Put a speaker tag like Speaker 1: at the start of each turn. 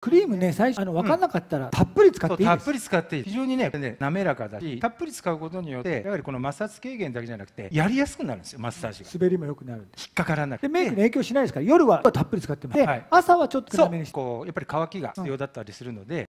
Speaker 1: クリームね最初あの分かんなかったら、うん、たっぷり使っていいた
Speaker 2: っぷり使っていい非常にね、ね、滑らかだしたっぷり使うことによってやはりこの摩擦軽減だけじゃなくてやりやすくなるんですよマッサージ
Speaker 3: が滑りも良くなる引
Speaker 4: っかからなくてメイクに影響しないですから夜はたっぷり使ってます、はい、朝はちょっと少めにしてこうやっぱり乾きが必要だったりするので、